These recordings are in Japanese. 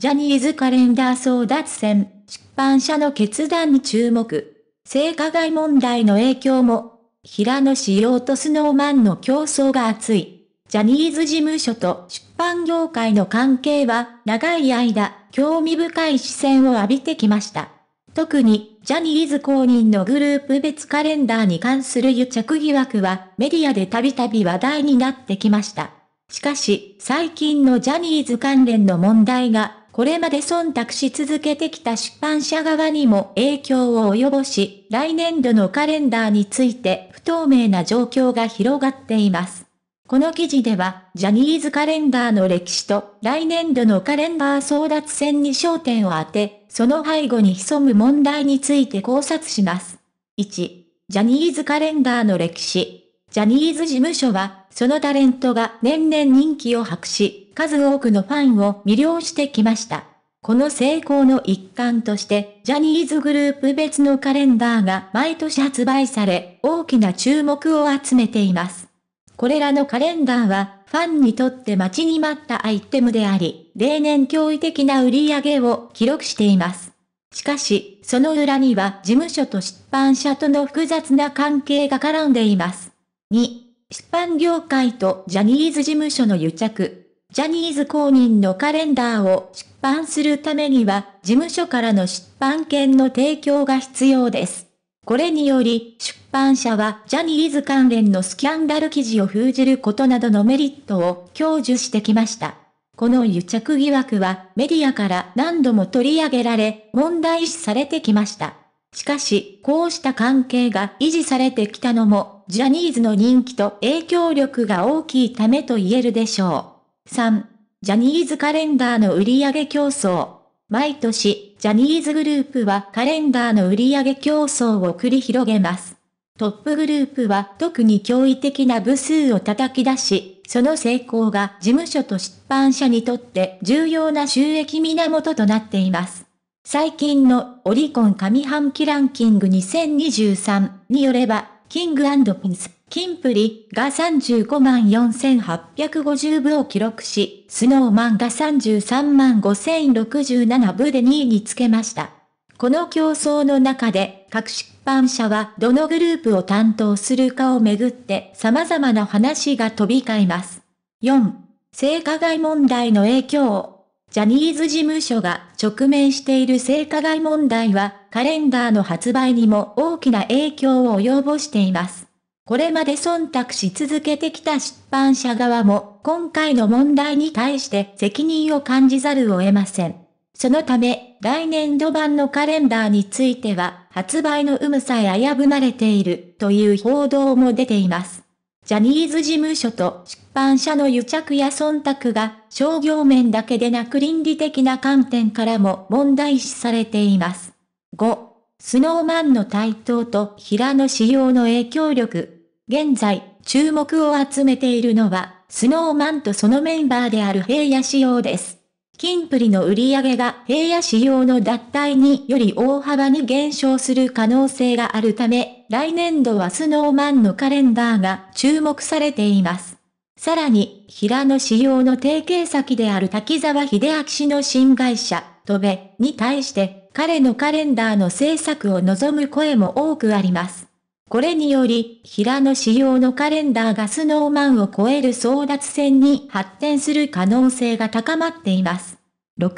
ジャニーズカレンダー争奪戦、出版社の決断に注目。性加害問題の影響も、平野仕様とスノーマンの競争が熱い。ジャニーズ事務所と出版業界の関係は、長い間、興味深い視線を浴びてきました。特に、ジャニーズ公認のグループ別カレンダーに関する癒着疑惑は、メディアでたびたび話題になってきました。しかし、最近のジャニーズ関連の問題がこれまで忖度し続けてきた出版社側にも影響を及ぼし、来年度のカレンダーについて不透明な状況が広がっています。この記事では、ジャニーズカレンダーの歴史と、来年度のカレンダー争奪戦に焦点を当て、その背後に潜む問題について考察します。1、ジャニーズカレンダーの歴史、ジャニーズ事務所は、そのタレントが年々人気を博し、数多くのファンを魅了してきました。この成功の一環として、ジャニーズグループ別のカレンダーが毎年発売され、大きな注目を集めています。これらのカレンダーは、ファンにとって待ちに待ったアイテムであり、例年驚異的な売り上げを記録しています。しかし、その裏には事務所と出版社との複雑な関係が絡んでいます。2、出版業界とジャニーズ事務所の癒着。ジャニーズ公認のカレンダーを出版するためには、事務所からの出版権の提供が必要です。これにより、出版社はジャニーズ関連のスキャンダル記事を封じることなどのメリットを享受してきました。この癒着疑惑はメディアから何度も取り上げられ、問題視されてきました。しかし、こうした関係が維持されてきたのもジャニーズの人気と影響力が大きいためと言えるでしょう。3、ジャニーズカレンダーの売上競争。毎年、ジャニーズグループはカレンダーの売上競争を繰り広げます。トップグループは特に驚異的な部数を叩き出し、その成功が事務所と出版社にとって重要な収益源となっています。最近のオリコン上半期ランキング2023によれば、キングピンス、キンプリが35万4850部を記録し、スノーマンが33万5067部で2位につけました。この競争の中で、各出版社はどのグループを担当するかをめぐって様々な話が飛び交います。4. 性加害問題の影響ジャニーズ事務所が直面している性加害問題は、カレンダーの発売にも大きな影響を及ぼしています。これまで忖度し続けてきた出版社側も今回の問題に対して責任を感じざるを得ません。そのため、来年度版のカレンダーについては、発売の有無さえ危ぶまれているという報道も出ています。ジャニーズ事務所と出版社の癒着や忖度が商業面だけでなく倫理的な観点からも問題視されています。5、スノーマンの台頭と平野仕様の影響力。現在、注目を集めているのは、スノーマンとそのメンバーである平野仕様です。キンプリの売り上げが平野仕様の脱退により大幅に減少する可能性があるため、来年度はスノーマンのカレンダーが注目されています。さらに、平野仕様の提携先である滝沢秀明氏の新会社、トベに対して彼のカレンダーの制作を望む声も多くあります。これにより、平野仕様のカレンダーがスノーマンを超える争奪戦に発展する可能性が高まっています。6.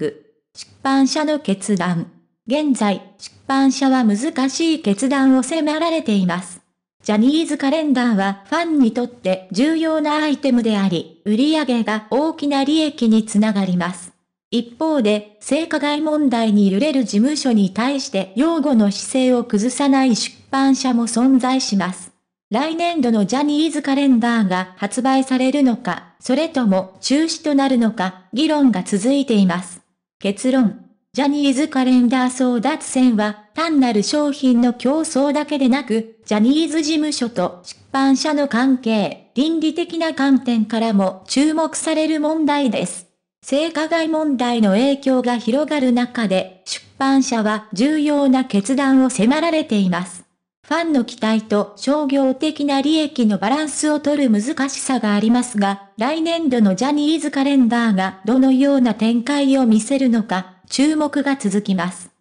出版社の決断。現在、出版社は難しい決断を迫られています。ジャニーズカレンダーはファンにとって重要なアイテムであり、売り上げが大きな利益につながります。一方で、性加害問題に揺れる事務所に対して擁護の姿勢を崩さない出版社も存在します。来年度のジャニーズカレンダーが発売されるのか、それとも中止となるのか、議論が続いています。結論。ジャニーズカレンダー争奪戦は、単なる商品の競争だけでなく、ジャニーズ事務所と出版社の関係、倫理的な観点からも注目される問題です。性加害問題の影響が広がる中で、出版社は重要な決断を迫られています。ファンの期待と商業的な利益のバランスを取る難しさがありますが、来年度のジャニーズカレンダーがどのような展開を見せるのか、注目が続きます。